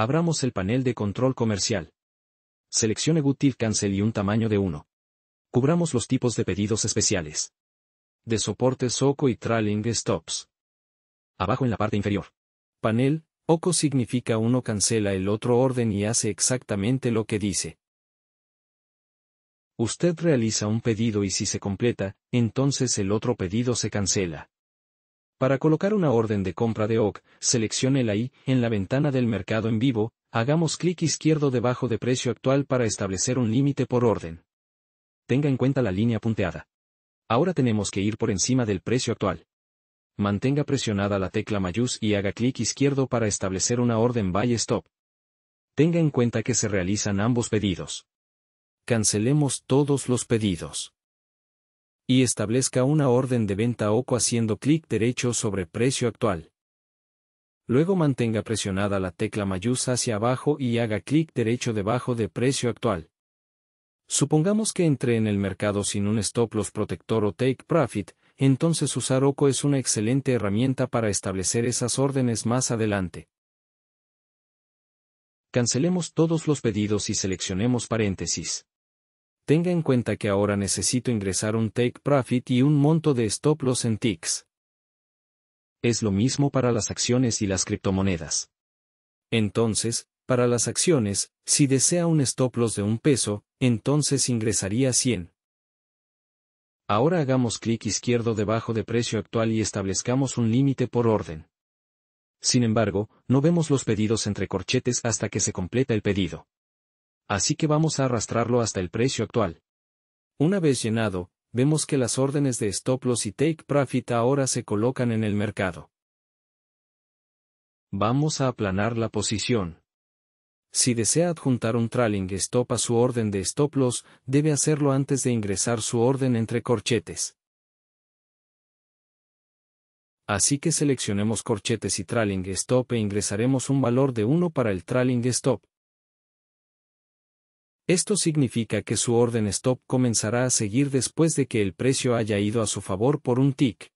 Abramos el panel de control comercial. Seleccione Good Cancel y un tamaño de 1. Cubramos los tipos de pedidos especiales. De soporte OCO y Trailing Stops. Abajo en la parte inferior. Panel, OCO significa uno cancela el otro orden y hace exactamente lo que dice. Usted realiza un pedido y si se completa, entonces el otro pedido se cancela. Para colocar una orden de compra de OC, seleccione la I en la ventana del mercado en vivo, hagamos clic izquierdo debajo de precio actual para establecer un límite por orden. Tenga en cuenta la línea punteada. Ahora tenemos que ir por encima del precio actual. Mantenga presionada la tecla mayús y haga clic izquierdo para establecer una orden buy stop. Tenga en cuenta que se realizan ambos pedidos. Cancelemos todos los pedidos y establezca una orden de venta OCO haciendo clic derecho sobre precio actual. Luego mantenga presionada la tecla mayús hacia abajo y haga clic derecho debajo de precio actual. Supongamos que entre en el mercado sin un stop loss protector o take profit, entonces usar OCO es una excelente herramienta para establecer esas órdenes más adelante. Cancelemos todos los pedidos y seleccionemos paréntesis tenga en cuenta que ahora necesito ingresar un take profit y un monto de stop loss en ticks. Es lo mismo para las acciones y las criptomonedas. Entonces, para las acciones, si desea un stop loss de un peso, entonces ingresaría 100. Ahora hagamos clic izquierdo debajo de precio actual y establezcamos un límite por orden. Sin embargo, no vemos los pedidos entre corchetes hasta que se completa el pedido así que vamos a arrastrarlo hasta el precio actual. Una vez llenado, vemos que las órdenes de Stop Loss y Take Profit ahora se colocan en el mercado. Vamos a aplanar la posición. Si desea adjuntar un trailing stop a su orden de stop loss, debe hacerlo antes de ingresar su orden entre corchetes. Así que seleccionemos corchetes y trailing stop e ingresaremos un valor de 1 para el trailing stop. Esto significa que su orden stop comenzará a seguir después de que el precio haya ido a su favor por un tick.